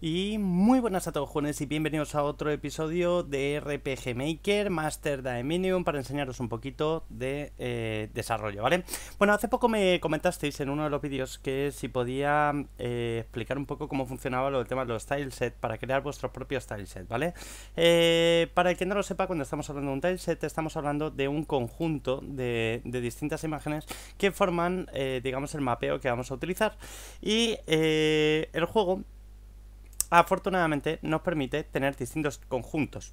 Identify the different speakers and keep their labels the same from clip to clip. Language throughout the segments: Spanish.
Speaker 1: Y muy buenas a todos jóvenes y bienvenidos a otro episodio de RPG Maker Master Minium para enseñaros un poquito de eh, desarrollo, ¿vale? Bueno, hace poco me comentasteis en uno de los vídeos que si podía eh, explicar un poco cómo funcionaba lo del tema de los tileset para crear vuestros propios tileset, ¿vale? Eh, para el que no lo sepa, cuando estamos hablando de un tileset estamos hablando de un conjunto de distintas imágenes que forman, digamos, el mapeo que vamos a utilizar y el juego afortunadamente nos permite tener distintos conjuntos.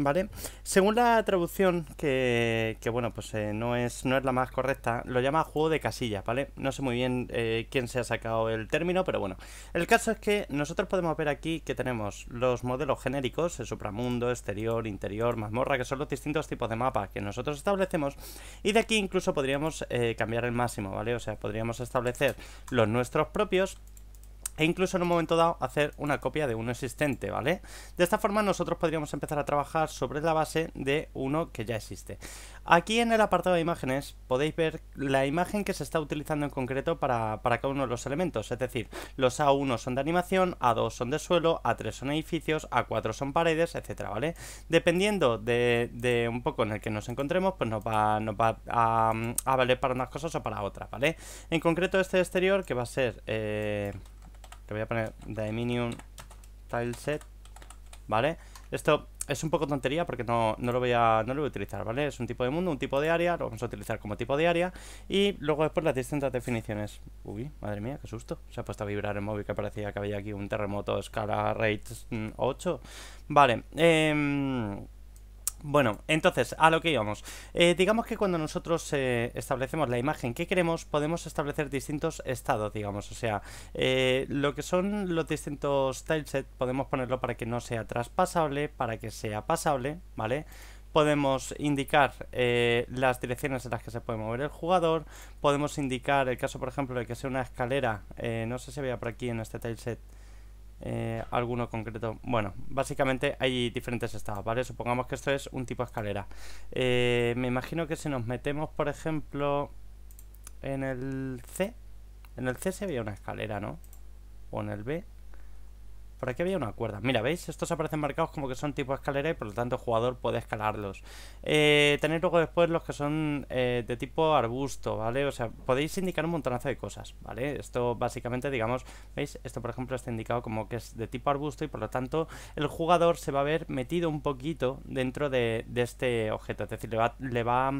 Speaker 1: ¿Vale? Según la traducción, que, que bueno, pues eh, no, es, no es la más correcta, lo llama juego de casillas, ¿vale? No sé muy bien eh, quién se ha sacado el término, pero bueno. El caso es que nosotros podemos ver aquí que tenemos los modelos genéricos, el supramundo, exterior, interior, mazmorra, que son los distintos tipos de mapas que nosotros establecemos. Y de aquí incluso podríamos eh, cambiar el máximo, ¿vale? O sea, podríamos establecer los nuestros propios e incluso en un momento dado hacer una copia de uno existente, ¿vale? De esta forma nosotros podríamos empezar a trabajar sobre la base de uno que ya existe. Aquí en el apartado de imágenes podéis ver la imagen que se está utilizando en concreto para, cada uno de los elementos, es decir, los A1 son de animación, A2 son de suelo, A3 son edificios, A4 son paredes, etcétera, ¿vale? Dependiendo de, un poco en el que nos encontremos, pues nos va, a, valer para unas cosas o para otras, ¿vale? En concreto este exterior que va a ser... Eh, te voy a poner tile Tileset, ¿vale? Esto es un poco tontería porque no, lo voy a, no lo voy a utilizar, ¿vale? Es un tipo de mundo, un tipo de área, lo vamos a utilizar como tipo de área y luego después las distintas definiciones. Uy, madre mía, qué susto. Se ha puesto a vibrar el móvil que parecía que había aquí un terremoto escala rate 8. Mm, vale, eh... Bueno, entonces, a lo que íbamos. Eh, digamos que cuando nosotros eh, establecemos la imagen que queremos, podemos establecer distintos estados, digamos. O sea, eh, lo que son los distintos tilesets, podemos ponerlo para que no sea traspasable, para que sea pasable, ¿vale? podemos indicar las direcciones en las que se puede mover el jugador, podemos indicar el caso, por ejemplo, de que sea una escalera, no sé si había por aquí en este tileset, eh, alguno concreto. Bueno, básicamente hay diferentes estados, ¿vale? Supongamos que esto es un tipo escalera. Eh, me imagino que si nos metemos, por ejemplo, en el C, en el C se veía una escalera, ¿no? O en el B. Por aquí había una cuerda. Mira, ¿veis? Estos aparecen marcados como que son tipo escalera y por lo tanto el jugador puede escalarlos. Eh, tenéis luego después los que son eh, de tipo arbusto, ¿vale? O sea, podéis indicar un montonazo de cosas, ¿vale? Esto básicamente, digamos, ¿veis? Esto por ejemplo está indicado como que es de tipo arbusto y por lo tanto el jugador se va a ver metido un poquito dentro de, este objeto. Es decir, le va, le va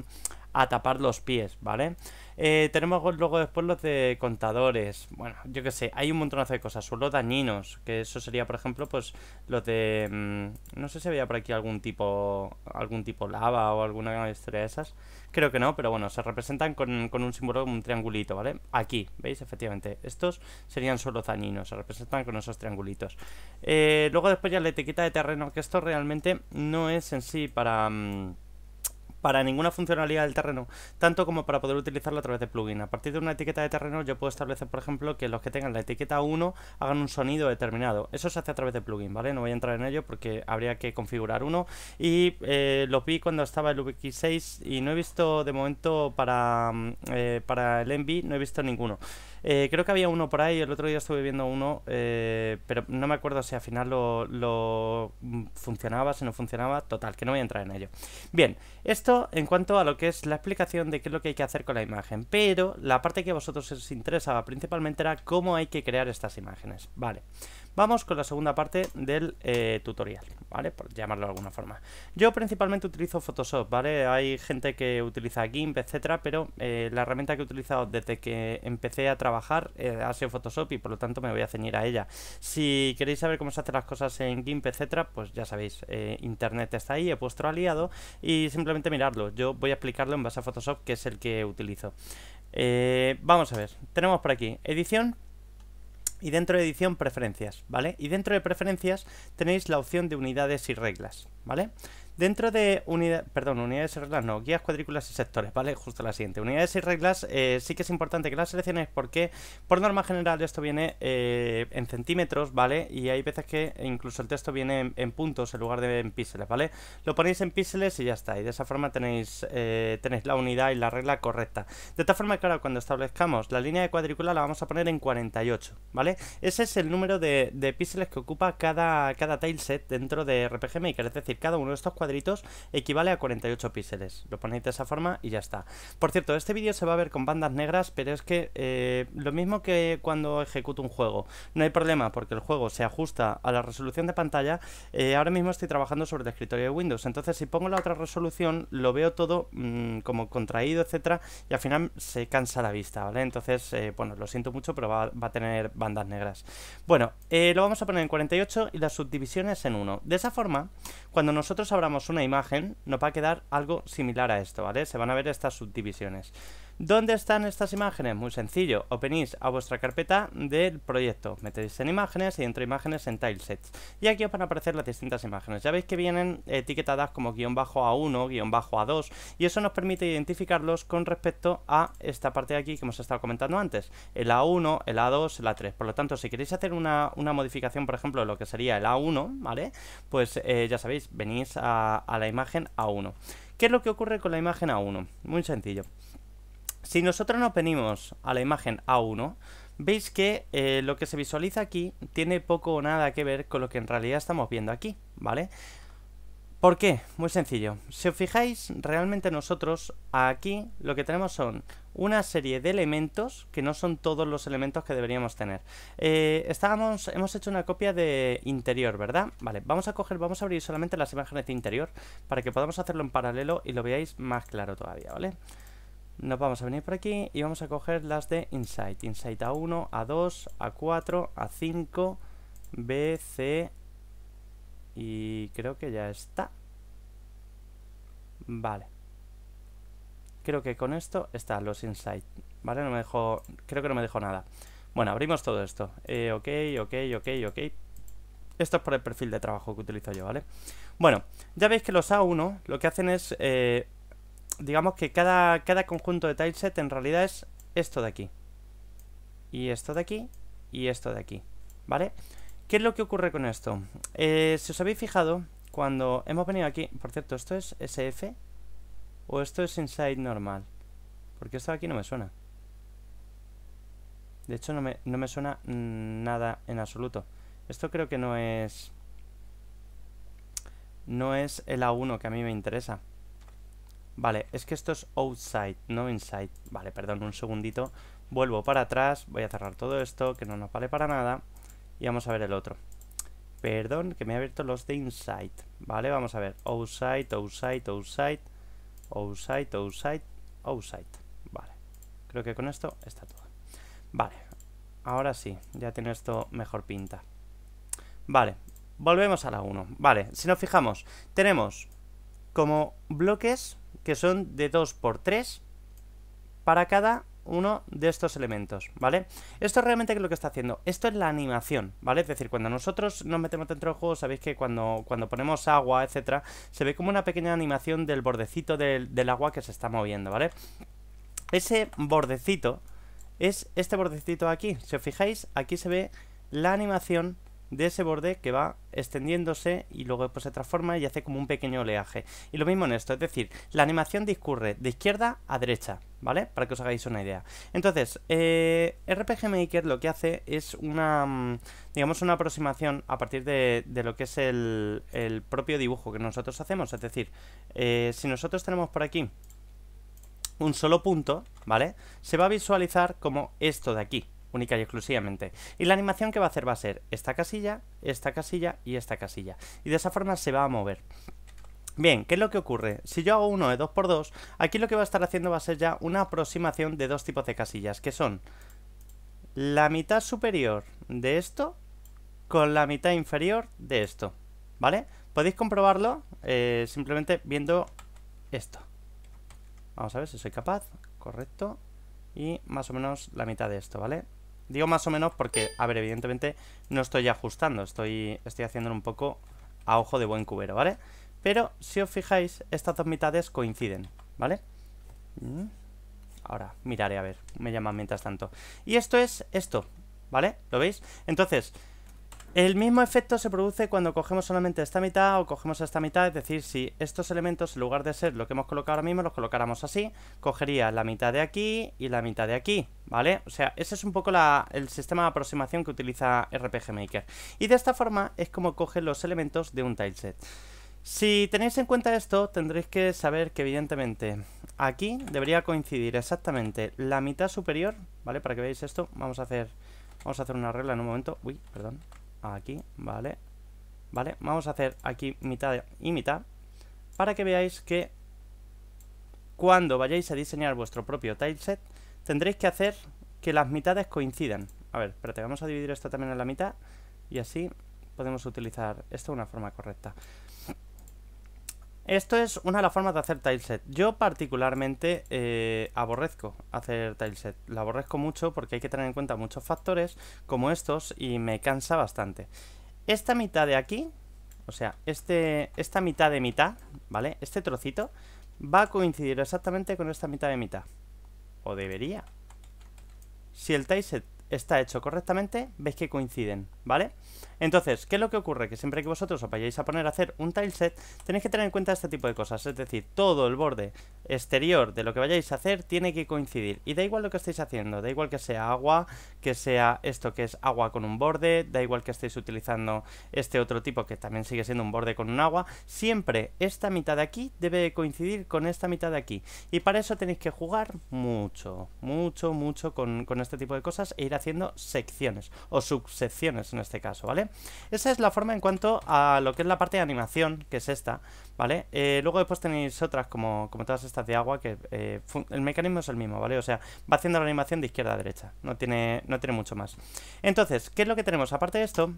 Speaker 1: a tapar los pies, ¿vale? vale eh, tenemos luego después los de contadores. Bueno, yo qué sé, hay un montonazo de cosas. Solo dañinos, que eso sería, por ejemplo, pues los de... Mm, no sé si había por aquí algún tipo algún tipo lava o alguna historia de esas. Creo que no, pero bueno, se representan con, un símbolo, un triangulito, ¿vale? Aquí, ¿veis? Efectivamente, estos serían solo dañinos, se representan con esos triangulitos. Eh, luego después ya la etiqueta de terreno, que esto realmente no es en sí para... Mm, para ninguna funcionalidad del terreno, tanto como para poder utilizarlo a través de plugin. A partir de una etiqueta de terreno yo puedo establecer, por ejemplo, que los que tengan la etiqueta 1 hagan un sonido determinado. Eso se hace a través de plugin, ¿vale? No voy a entrar en ello porque habría que configurar uno. Y eh, lo vi cuando estaba el VX6 y no he visto de momento para, mm, eh, para el Envy, no he visto ninguno. Eh, creo que había uno por ahí, el otro día estuve viendo uno, eh, pero no me acuerdo si al final lo, lo, mm, funcionaba, si no funcionaba, total, que no voy a entrar en ello. Bien, esto en cuanto a lo que es la explicación de qué es lo que hay que hacer con la imagen, pero la parte que a vosotros os interesaba principalmente era cómo hay que crear estas imágenes, ¿vale? Vamos con la segunda parte del eh, tutorial, ¿vale? Por llamarlo de alguna forma. Yo principalmente utilizo Photoshop, ¿vale? Hay gente que utiliza GIMP, etcétera, pero eh, la herramienta que he utilizado desde que empecé a trabajar eh, ha sido Photoshop y por lo tanto me voy a ceñir a ella. Si queréis saber cómo se hacen las cosas en GIMP, etcétera, pues ya sabéis, Internet está ahí, he vuestro aliado y simplemente mirarlo. Yo voy a explicarlo en base a Photoshop, que es el que utilizo. vamos a ver, tenemos por aquí edición y dentro de edición preferencias, ¿vale? Y dentro de preferencias tenéis la opción de unidades y reglas, ¿vale? Dentro de unidad, perdón, unidades y reglas, no, guías, cuadrículas y sectores, ¿vale? Justo la siguiente. Unidades y reglas eh, sí que es importante que las selecciones porque por norma general esto viene eh, en centímetros, ¿vale? Y hay veces que incluso el texto viene en, puntos en lugar de en píxeles, ¿vale? Lo ponéis en píxeles y ya está. Y de esa forma tenéis, eh, tenéis la unidad y la regla correcta. De esta forma, claro, cuando establezcamos la línea de cuadrícula la vamos a poner en 48, ¿vale? Ese es el número de, píxeles que ocupa cada, cada tileset dentro de RPG Maker, es decir, cada uno de estos cuadrículas equivale a 48 píxeles. Lo ponéis de esa forma y ya está. Por cierto, este vídeo se va a ver con bandas negras, pero es que eh, lo mismo que cuando ejecuto un juego. No hay problema porque el juego se ajusta a la resolución de pantalla. Eh, ahora mismo estoy trabajando sobre el escritorio de Windows. Entonces, si pongo la otra resolución, lo veo todo mm, como contraído, etcétera, y al final se cansa la vista, ¿vale? Entonces, eh, bueno, lo siento mucho, pero va, va a tener bandas negras. Bueno, lo vamos a poner en 48 y las subdivisiones en 1. De esa forma, cuando nosotros abramos una imagen, nos va a quedar algo similar a esto, ¿vale? Se van a ver estas subdivisiones. ¿Dónde están estas imágenes? Muy sencillo, venís a vuestra carpeta del proyecto, metéis en imágenes y dentro imágenes en tilesets. Y aquí os van a aparecer las distintas imágenes. Ya veis que vienen etiquetadas como guión bajo A1, guión bajo A2 y eso nos permite identificarlos con respecto a esta parte de aquí que hemos estado comentando antes, el A1, el A2, el A3. Por lo tanto, si queréis hacer una, modificación, por ejemplo, de lo que sería el A1, ¿vale? Pues eh, ya sabéis, venís a, a la imagen A1. ¿Qué es lo que ocurre con la imagen A1? Muy sencillo. Si nosotros nos venimos a la imagen A1, veis que eh, lo que se visualiza aquí tiene poco o nada que ver con lo que en realidad estamos viendo aquí, ¿vale? ¿Por qué? Muy sencillo. Si os fijáis, realmente nosotros aquí lo que tenemos son una serie de elementos que no son todos los elementos que deberíamos tener. Eh, estábamos, hemos hecho una copia de interior, ¿verdad? Vale, vamos a vamos a abrir solamente las imágenes de interior para que podamos hacerlo en paralelo y lo veáis más claro todavía, ¿vale? vale nos vamos a venir por aquí y vamos a coger las de Insight. Insight A1, A2, A4, A5, B, C y creo que ya está. Vale. Creo que con esto están los Insight. Vale, no me dejó, creo que no me dejó nada. Bueno, abrimos todo esto. Eh, ok, ok, ok, ok. Esto es por el perfil de trabajo que utilizo yo, ¿vale? Bueno, ya veis que los A1 lo que hacen es... Eh, digamos que cada, cada conjunto de tileset en realidad es esto de aquí. Y esto de aquí. Y esto de aquí. ¿Vale? ¿Qué es lo que ocurre con esto? Eh, si os habéis fijado, cuando hemos venido aquí... Por cierto, ¿esto es SF? ¿O esto es Inside normal? Porque esto de aquí no me suena. De hecho, no me, no me suena nada en absoluto. Esto creo que no es... No es el A1 que a mí me interesa. Vale, es que esto es outside, no inside. Vale, perdón, un segundito. Vuelvo para atrás, voy a cerrar todo esto, que no nos vale para nada. Y vamos a ver el otro. Perdón, que me he abierto los de inside. Vale, vamos a ver. Outside, outside, outside. Outside, outside, outside. Vale. Creo que con esto está todo. Vale. Ahora sí, ya tiene esto mejor pinta. Vale. Volvemos a la 1. Vale, si nos fijamos, tenemos como bloques que son de 2 por 3 para cada uno de estos elementos, ¿vale? Esto realmente es lo que está haciendo. Esto es la animación, ¿vale? Es decir, cuando nosotros nos metemos dentro del juego, sabéis que cuando, cuando ponemos agua, etcétera, se ve como una pequeña animación del bordecito del, del agua que se está moviendo, ¿vale? Ese bordecito es este bordecito aquí. Si os fijáis, aquí se ve la animación de ese borde que va extendiéndose y luego pues, se transforma y hace como un pequeño oleaje. Y lo mismo en esto, es decir, la animación discurre de izquierda a derecha, ¿vale? Para que os hagáis una idea. Entonces, eh, RPG Maker lo que hace es una, mm, digamos, una aproximación a partir de, de lo que es el, propio dibujo que nosotros hacemos. Es decir, eh, si nosotros tenemos por aquí un solo punto, ¿vale? Se va a visualizar como esto de aquí, única y exclusivamente. Y la animación que va a hacer va a ser esta casilla, esta casilla y esta casilla. Y de esa forma se va a mover. Bien, ¿qué es lo que ocurre? Si yo hago uno de 2x2, aquí lo que va a estar haciendo va a ser ya una aproximación de dos tipos de casillas, que son la mitad superior de esto con la mitad inferior de esto, ¿vale? Podéis comprobarlo eh, simplemente viendo esto. Vamos a ver si soy capaz, correcto. Y más o menos la mitad de esto, ¿vale? Digo más o menos porque, a ver, evidentemente no estoy ajustando, estoy, estoy haciéndolo un poco a ojo de buen cubero, ¿vale? Pero si os fijáis, estas dos mitades coinciden, ¿vale? Mm. Ahora miraré, a ver, me llaman mientras tanto. Y esto es esto, ¿vale? ¿Lo veis? Entonces, el mismo efecto se produce cuando cogemos solamente esta mitad o cogemos esta mitad, es decir, si estos elementos en lugar de ser lo que hemos colocado ahora mismo los colocáramos así, cogería la mitad de aquí y la mitad de aquí, ¿vale? O sea, ese es un poco el sistema de aproximación que utiliza RPG Maker. Y de esta forma es como coge los elementos de un tileset. Si tenéis en cuenta esto, tendréis que saber que evidentemente aquí debería coincidir exactamente la mitad superior, ¿vale? Para que veáis esto, vamos a hacer, vamos a hacer una regla en un momento. Uy, perdón, aquí, ¿vale? ¿Vale? Vamos a hacer aquí mitad y mitad para que veáis que cuando vayáis a diseñar vuestro propio tileset tendréis que hacer que las mitades coincidan. A ver, espérate, vamos a dividir esto también en la mitad y así podemos utilizar esto de una forma correcta. Esto es una de las formas de hacer tileset. Yo particularmente eh, aborrezco hacer tileset. Lo aborrezco mucho porque hay que tener en cuenta muchos factores como estos y me cansa bastante. Esta mitad de aquí, o sea, este, esta mitad de mitad, ¿vale? Este trocito va a coincidir exactamente con esta mitad de mitad. O debería. Si el tileset está hecho correctamente, veis que coinciden. ¿vale? Entonces, ¿qué es lo que ocurre? Que siempre que vosotros os vayáis a poner a hacer un tileset, tenéis que tener en cuenta este tipo de cosas, es decir, todo el borde exterior de lo que vayáis a hacer tiene que coincidir. Y da igual lo que estéis haciendo, da igual que sea agua, que sea esto que es agua con un borde, da igual que estéis utilizando este otro tipo que también sigue siendo un borde con un agua, siempre esta mitad de aquí debe coincidir con esta mitad de aquí. Y para eso tenéis que jugar mucho, mucho, mucho con, este tipo de cosas e ir haciendo secciones o subsecciones en este caso, ¿vale? Esa es la forma en cuanto a lo que es la parte de animación, que es esta, ¿vale? Eh, luego después tenéis otras como, como todas estas de agua, que eh, el mecanismo es el mismo, ¿vale? O sea, va haciendo la animación de izquierda a derecha, no tiene, no tiene mucho más. Entonces, ¿qué es lo que tenemos? Aparte de esto,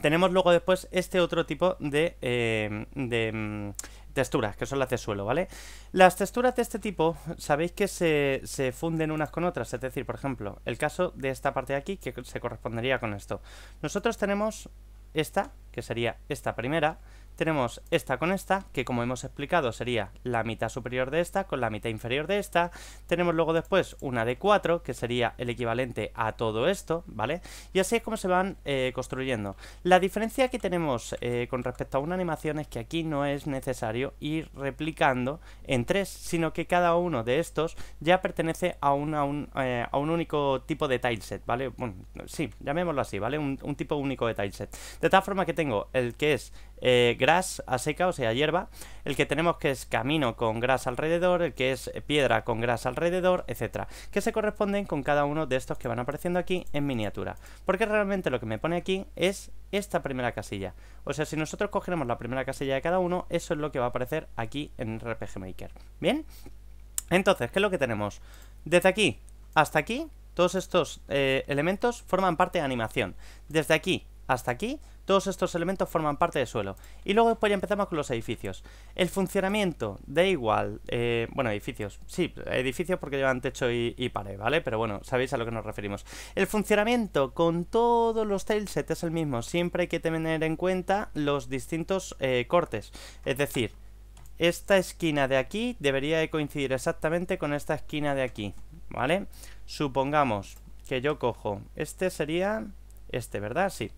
Speaker 1: tenemos luego después este otro tipo de eh, mm, Texturas, que son las de suelo, ¿vale? Las texturas de este tipo, sabéis que se, se, funden unas con otras, es decir, por ejemplo, el caso de esta parte de aquí, que se correspondería con esto. Nosotros tenemos esta, que sería esta primera, tenemos esta con esta, que como hemos explicado sería la mitad superior de esta con la mitad inferior de esta. Tenemos luego después una de 4, que sería el equivalente a todo esto, ¿vale? Y así es como se van eh, construyendo. La diferencia que tenemos eh, con respecto a una animación es que aquí no es necesario ir replicando en tres, sino que cada uno de estos ya pertenece a, una, un, eh, a un único tipo de tileset, ¿vale? Bueno, sí, llamémoslo así, ¿vale? Un, un tipo único de tileset. De tal forma que tengo el que es eh, gras a seca, o sea, hierba, el que tenemos que es camino con gras alrededor, el que es piedra con gras alrededor, etcétera, que se corresponden con cada uno de estos que van apareciendo aquí en miniatura. Porque realmente lo que me pone aquí es esta primera casilla. O sea, si nosotros cogeremos la primera casilla de cada uno, eso es lo que va a aparecer aquí en RPG Maker. ¿Bien? Entonces, ¿qué es lo que tenemos? Desde aquí hasta aquí, todos estos eh, elementos forman parte de animación. Desde aquí hasta aquí todos estos elementos forman parte del suelo. Y luego después ya empezamos con los edificios. El funcionamiento da igual, eh, bueno, edificios, sí, edificios porque llevan techo y, pared, ¿vale? Pero bueno, sabéis a lo que nos referimos. El funcionamiento con todos los tailsets es el mismo. Siempre hay que tener en cuenta los distintos eh, cortes. Es decir, esta esquina de aquí debería coincidir exactamente con esta esquina de aquí, ¿vale? Supongamos que yo cojo, este sería este, ¿verdad? Sí.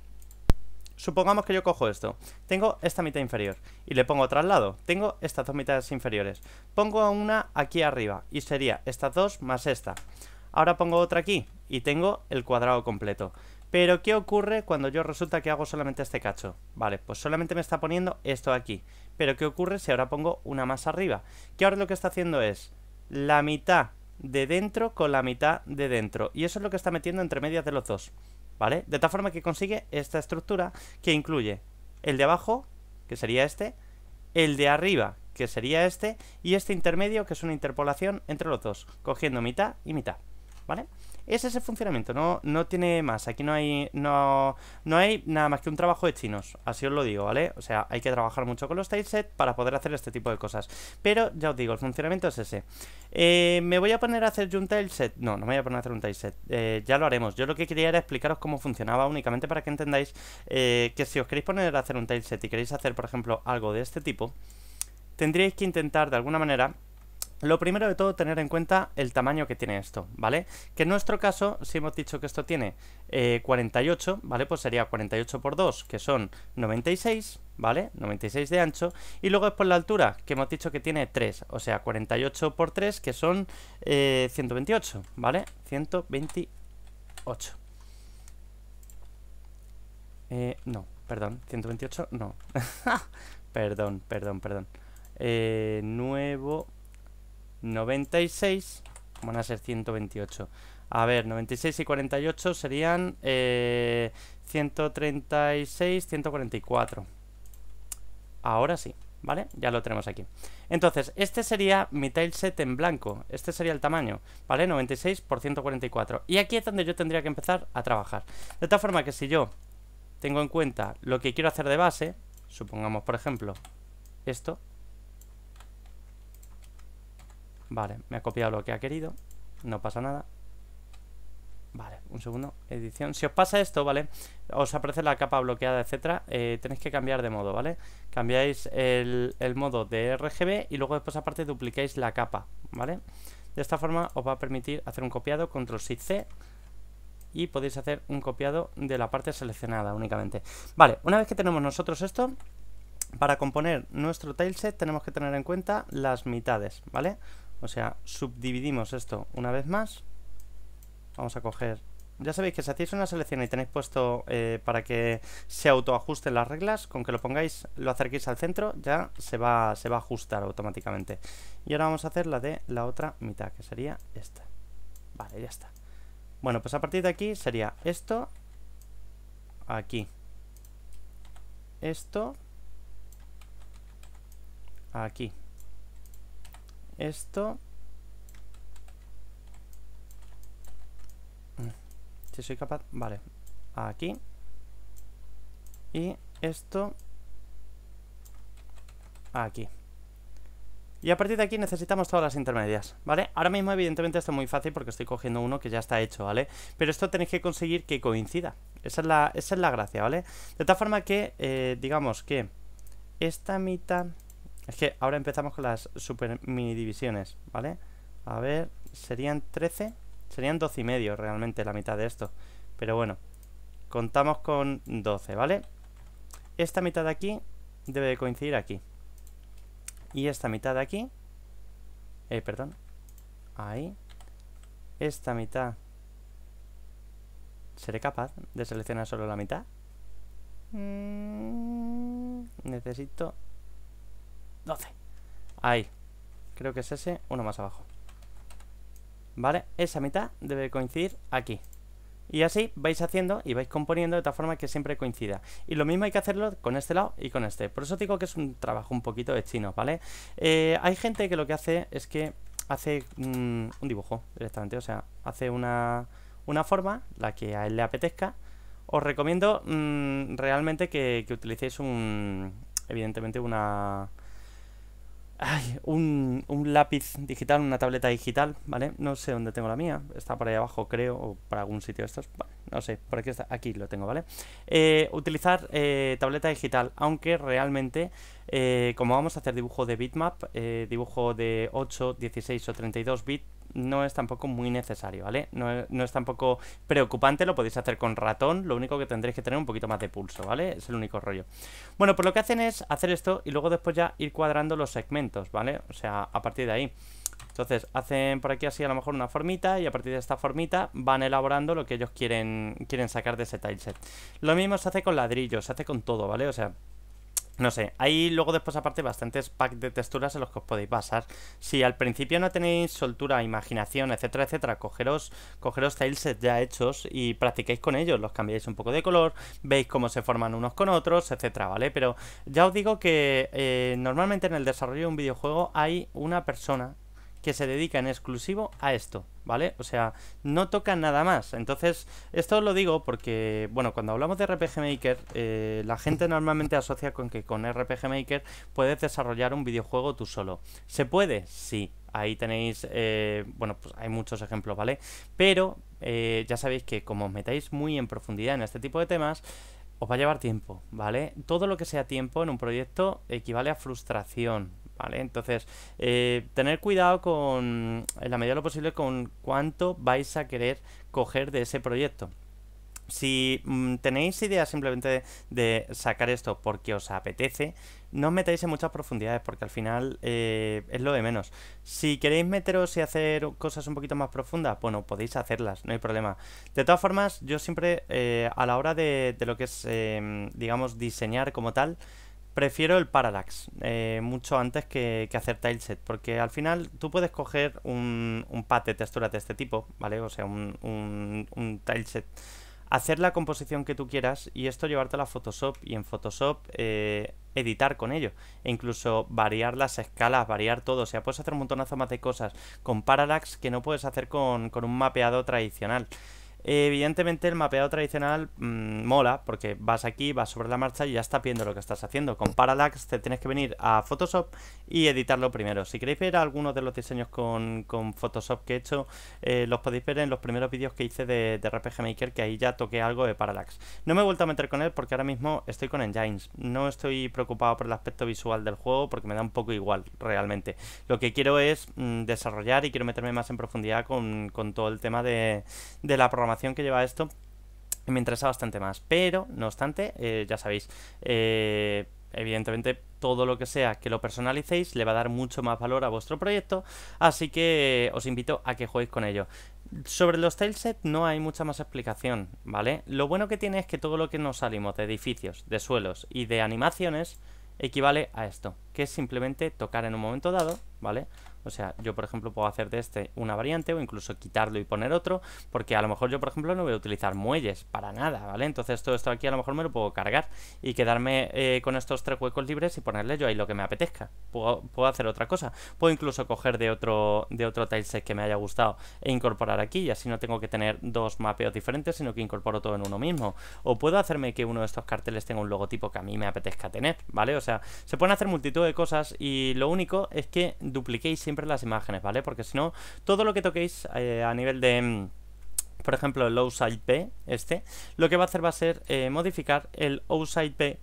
Speaker 1: Supongamos que yo cojo esto, tengo esta mitad inferior y le pongo traslado, tengo estas dos mitades inferiores. Pongo una aquí arriba y sería estas dos más esta. Ahora pongo otra aquí y tengo el cuadrado completo. Pero ¿qué ocurre cuando yo resulta que hago solamente este cacho? Vale, pues solamente me está poniendo esto aquí. Pero ¿qué ocurre si ahora pongo una más arriba? Que ahora lo que está haciendo es la mitad de dentro con la mitad de dentro. Y eso es lo que está metiendo entre medias de los dos. ¿vale? De tal forma que consigue esta estructura que incluye el de abajo, que sería este, el de arriba, que sería este, y este intermedio, que es una interpolación entre los dos, cogiendo mitad y mitad, ¿vale? Es ese funcionamiento, no, no tiene más. Aquí no hay, no, no hay nada más que un trabajo de chinos, así os lo digo, ¿vale? O sea, hay que trabajar mucho con los tileset para poder hacer este tipo de cosas. Pero ya os digo, el funcionamiento es ese. Eh, ¿Me voy a poner a hacer yo un tileset? No, no me voy a poner a hacer un tileset. Eh, ya lo haremos. Yo lo que quería era explicaros cómo funcionaba únicamente para que entendáis eh, que si os queréis poner a hacer un tileset y queréis hacer, por ejemplo, algo de este tipo, tendríais que intentar de alguna manera lo primero de todo, tener en cuenta el tamaño que tiene esto, ¿vale? Que en nuestro caso, si hemos dicho que esto tiene 48, eh, ¿vale? Pues sería 48 por 2, que son 96, ¿vale? 96 de ancho. Y luego es por la altura, que hemos dicho que tiene 3, o sea, 48 por 3, que son 128, eh, ¿vale? 128. Eh, no, perdón, 128, no. perdón, perdón, perdón. Eh, nuevo 96 van a ser 128. A ver, 96 y 48 serían 136, eh, 144. Ahora sí, ¿vale? Ya lo tenemos aquí. Entonces, este sería mi tileset en blanco. Este sería el tamaño, ¿vale? 96 por 144. Y aquí es donde yo tendría que empezar a trabajar. De tal forma que si yo tengo en cuenta lo que quiero hacer de base, supongamos, por ejemplo, esto, Vale, me ha copiado lo que ha querido. No pasa nada. Vale, un segundo. Edición. Si os pasa esto, ¿vale? Os aparece la capa bloqueada, etcétera. Eh, tenéis que cambiar de modo, ¿vale? Cambiáis el, modo de RGB y luego después aparte duplicáis la capa, ¿vale? De esta forma os va a permitir hacer un copiado, control C y podéis hacer un copiado de la parte seleccionada únicamente. Vale, una vez que tenemos nosotros esto, para componer nuestro tileset tenemos que tener en cuenta las mitades, ¿vale? vale o sea, subdividimos esto una vez más. Vamos a coger... Ya sabéis que si hacéis una selección y tenéis puesto eh, para que se autoajusten las reglas, con que lo pongáis, lo acerquéis al centro, ya se va, se va a ajustar automáticamente. Y ahora vamos a hacer la de la otra mitad, que sería esta. Vale, ya está. Bueno, pues a partir de aquí sería esto, aquí, esto, aquí esto. Mm. Si soy capaz, vale. Aquí. Y esto aquí. Y a partir de aquí necesitamos todas las intermedias, ¿vale? Ahora mismo evidentemente esto es muy fácil porque estoy cogiendo uno que ya está hecho, ¿vale? Pero esto tenéis que conseguir que coincida. Esa es la, es la gracia, ¿vale? De tal forma que, eh, digamos que esta mitad es que ahora empezamos con las super mini divisiones, ¿vale? A ver, serían 13, serían 12 y medio realmente la mitad de esto. Pero bueno, contamos con 12, ¿vale? Esta mitad de aquí debe coincidir aquí. Y esta mitad de aquí... Eh, perdón. Ahí. Esta mitad... ¿Seré capaz de seleccionar solo la mitad? Mm. necesito 12 Ahí Creo que es ese, uno más abajo ¿Vale? Esa mitad debe coincidir aquí y así vais haciendo y vais componiendo de tal forma que siempre coincida. Y lo mismo hay que hacerlo con este lado y con este. Por eso digo que es un trabajo un poquito de chino, ¿vale? Eh, hay gente que lo que hace es que hace mm, un dibujo directamente. O sea, hace una, una, forma, la que a él le apetezca. Os recomiendo mm, realmente que, que utilicéis un... Evidentemente una un, lápiz digital, una tableta digital, ¿vale? No sé dónde tengo la mía, está por ahí abajo creo, o para algún sitio de estos, no sé, por aquí está, aquí lo tengo, ¿vale? Eh, utilizar eh, tableta digital, aunque realmente, eh, como vamos a hacer dibujo de bitmap, dibujo de 8, 16 o 32 bits, no es tampoco muy necesario, ¿vale? No, es tampoco preocupante, lo podéis hacer con ratón, lo único que tendréis que tener un poquito más de pulso, ¿vale? Es el único rollo. Bueno, pues lo que hacen es hacer esto y luego después ya ir cuadrando los segmentos, ¿vale? O sea, a partir de ahí. Entonces hacen por aquí así a lo mejor una formita y a partir de esta formita van elaborando lo que ellos quieren, quieren sacar de ese tileset. Lo mismo se hace con ladrillos, se hace con todo, ¿vale? O sea, no sé, hay luego después aparte bastantes packs de texturas en los que os podéis basar. Si al principio no tenéis soltura, imaginación, etcétera, etcétera, cogeros, cogeros tilesets ya hechos y practiquéis con ellos, los cambiáis un poco de color, veis cómo se forman unos con otros, etcétera, ¿vale? Pero ya os digo que eh, normalmente en el desarrollo de un videojuego hay una persona que se dedica en exclusivo a esto, ¿vale? O sea, no toca nada más. Entonces, esto lo digo porque, bueno, cuando hablamos de RPG Maker, eh, la gente normalmente asocia con que con RPG Maker puedes desarrollar un videojuego tú solo. ¿Se puede? Sí. Ahí tenéis, eh, bueno, pues hay muchos ejemplos, ¿vale? Pero eh, ya sabéis que como os metáis muy en profundidad en este tipo de temas, os va a llevar tiempo, ¿vale? Todo lo que sea tiempo en un proyecto equivale a frustración, ¿vale? Entonces, eh, tener cuidado con, en la medida de lo posible, con cuánto vais a querer coger de ese proyecto. Si mm, tenéis idea simplemente de, sacar esto porque os apetece, no os metáis en muchas profundidades porque al final eh, es lo de menos. Si queréis meteros y hacer cosas un poquito más profundas, bueno, podéis hacerlas, no hay problema. De todas formas, yo siempre eh, a la hora de, de lo que es, digamos, diseñar como tal, Prefiero el Parallax, eh, mucho antes que, hacer tileset, porque al final tú puedes coger un, un pad de texturas de este tipo, ¿vale? O sea, un, un, tileset hacer la composición que tú quieras y esto llevarte a Photoshop y en Photoshop eh, editar con ello e incluso variar las escalas, variar todo, o sea, puedes hacer un montonazo más de cosas con Parallax que no puedes hacer con, con un mapeado tradicional. Eh, evidentemente el mapeado tradicional mm, mola porque vas aquí, vas sobre la marcha y ya está viendo lo que estás haciendo. Con Parallax te tienes que venir a Photoshop y editarlo primero. Si queréis ver algunos de los diseños con, Photoshop que he hecho, eh, los podéis ver en los primeros vídeos que hice de, RPG Maker, que ahí ya toqué algo de Parallax. No me he vuelto a meter con él porque ahora mismo estoy con Engines. No estoy preocupado por el aspecto visual del juego porque me da un poco igual realmente. Lo que quiero es mm, desarrollar y quiero meterme más en profundidad con, todo el tema de, de la programación que lleva esto me interesa bastante más. Pero, no obstante, eh, ya sabéis, eh, evidentemente todo lo que sea que lo personalicéis le va a dar mucho más valor a vuestro proyecto, así que eh, os invito a que jueguéis con ello. Sobre los tilesets no hay mucha más explicación, ¿vale? Lo bueno que tiene es que todo lo que nos salimos de edificios, de suelos y de animaciones equivale a esto, que es simplemente tocar en un momento dado, ¿vale? O sea, yo por ejemplo puedo hacer de este una variante o incluso quitarlo y poner otro, porque a lo mejor yo por ejemplo no voy a utilizar muelles para nada, ¿vale? Entonces todo esto aquí a lo mejor me lo puedo cargar y quedarme eh, con estos tres huecos libres y ponerle yo ahí lo que me apetezca. Puedo, hacer otra cosa. Puedo incluso coger de otro, de otro tileset que me haya gustado e incorporar aquí y así no tengo que tener dos mapeos diferentes, sino que incorporo todo en uno mismo. O puedo hacerme que uno de estos carteles tenga un logotipo que a mí me apetezca tener, ¿vale? O sea, se pueden hacer multitud de cosas y lo único es que dupliquéis siempre las imágenes, ¿vale? Porque si no, todo lo que toquéis eh, a nivel de... Mm, por ejemplo, el outside P, este, lo que va a hacer va a ser eh, modificar el outside P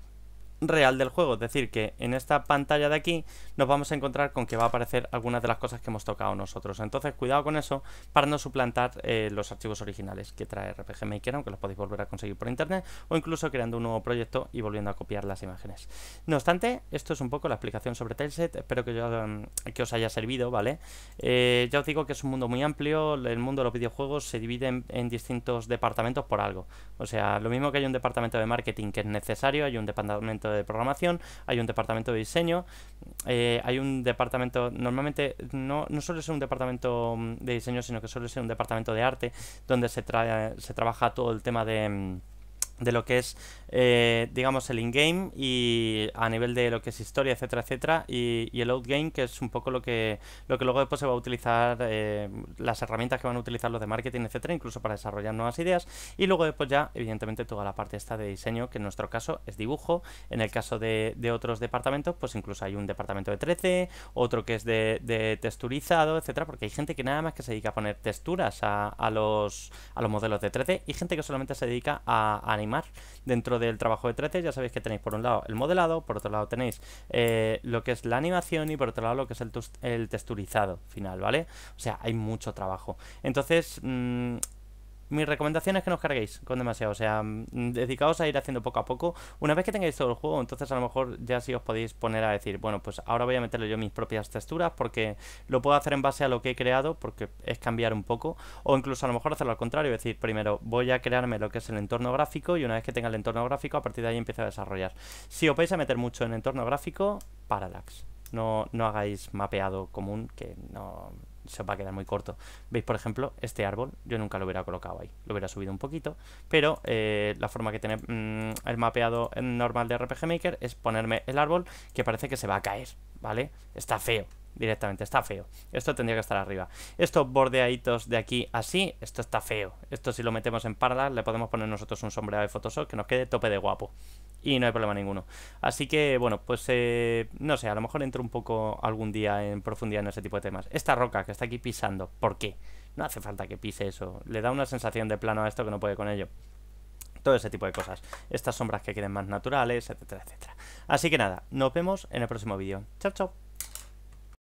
Speaker 1: real del juego. Es decir, que en esta pantalla de aquí nos vamos a encontrar con que va a aparecer algunas de las cosas que hemos tocado nosotros. Entonces, cuidado con eso para no suplantar eh, los archivos originales que trae RPG Maker, aunque los podéis volver a conseguir por internet o incluso creando un nuevo proyecto y volviendo a copiar las imágenes. No obstante, esto es un poco la explicación sobre Tileset Espero mm, que, os haya servido, ¿vale? Eh, ya os digo que es un mundo muy amplio. El mundo de los videojuegos se divide en, en distintos departamentos por algo. O sea, lo mismo que hay un departamento de marketing que es necesario, hay un departamento de programación, hay un departamento de diseño, eh, hay un departamento, normalmente no, no suele ser un departamento mm, de diseño, sino que suele ser un departamento de arte, donde se, trae, se trabaja todo el tema de mm, de lo que es, eh, digamos, el in-game y a nivel de lo que es historia, etcétera, etcétera, y, el out-game, que es un poco lo que, lo que luego después se va a utilizar, eh, las herramientas que van a utilizar los de marketing, etcétera, incluso para desarrollar nuevas ideas, y luego después ya, evidentemente, toda la parte esta de diseño, que en nuestro caso es dibujo, en el caso de, otros departamentos, pues incluso hay un departamento de 13, otro que es de, texturizado, etcétera, porque hay gente que nada más que se dedica a poner texturas a, los, a los modelos de 13 y gente que solamente se dedica a, a animar Dentro del trabajo de 3D ya sabéis que tenéis por un lado el modelado, por otro lado tenéis eh, lo que es la animación y por otro lado lo que es el, texturizado final, ¿vale? O sea, hay mucho trabajo. Entonces, mm, mi recomendación es que no os carguéis con demasiado. O sea, mm, dedicaos a ir haciendo poco a poco. Una vez que tengáis todo el juego, entonces a lo mejor ya sí os podéis poner a decir, bueno, pues ahora voy a meterle yo mis propias texturas porque lo puedo hacer en base a lo que he creado, porque es cambiar un poco. O incluso a lo mejor hacerlo al contrario, decir, primero voy a crearme lo que es el entorno gráfico y una vez que tenga el entorno gráfico, a partir de ahí empiezo a desarrollar. Si os vais a meter mucho en entorno gráfico, Parallax. No, no hagáis mapeado común, que no, se va a quedar muy corto. ¿Veis, por ejemplo, este árbol? Yo nunca lo hubiera colocado ahí. Lo hubiera subido un poquito, pero eh, la forma que tiene mm, el mapeado mm, normal de RPG Maker es ponerme el árbol que parece que se va a caer, ¿vale? Está feo, directamente, está feo. Esto tendría que estar arriba. Estos bordeaditos de aquí así, esto está feo. Esto si lo metemos en parda, le podemos poner nosotros un sombreado de Photoshop que nos quede tope de guapo y no hay problema ninguno. Así que, bueno, pues eh, no sé, a lo mejor entro un poco algún día en profundidad en ese tipo de temas. Esta roca que está aquí pisando, ¿por qué? No hace falta que pise eso. Le da una sensación de plano a esto que no puede con ello. Todo ese tipo de cosas. Estas sombras que quieren más naturales, etcétera, etcétera. Así que nada, nos vemos en el próximo vídeo. Chao, chao.